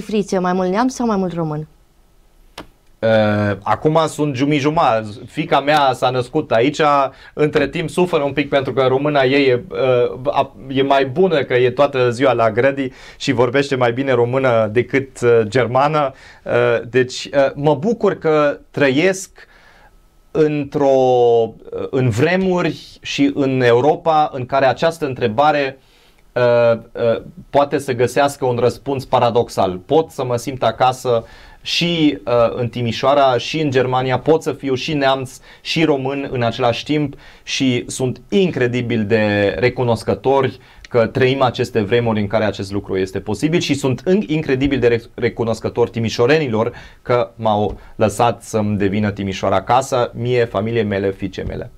frițe, mai mult neam sau mai mult român? Uh, acum sunt jumătate fica mea s-a născut aici, între timp suferă un pic pentru că româna ei e, uh, e mai bună, că e toată ziua la grădi și vorbește mai bine română decât uh, germană, uh, deci uh, mă bucur că trăiesc într-o, uh, în vremuri și în Europa în care această întrebare uh, Uh, uh, poate să găsească un răspuns paradoxal. Pot să mă simt acasă și uh, în Timișoara, și în Germania, pot să fiu și neamț, și român în același timp și sunt incredibil de recunoscători că trăim aceste vremuri în care acest lucru este posibil și sunt incredibil de recunoscător timișorenilor că m-au lăsat să-mi devină Timișoara acasă, mie, familie mele, fiice mele.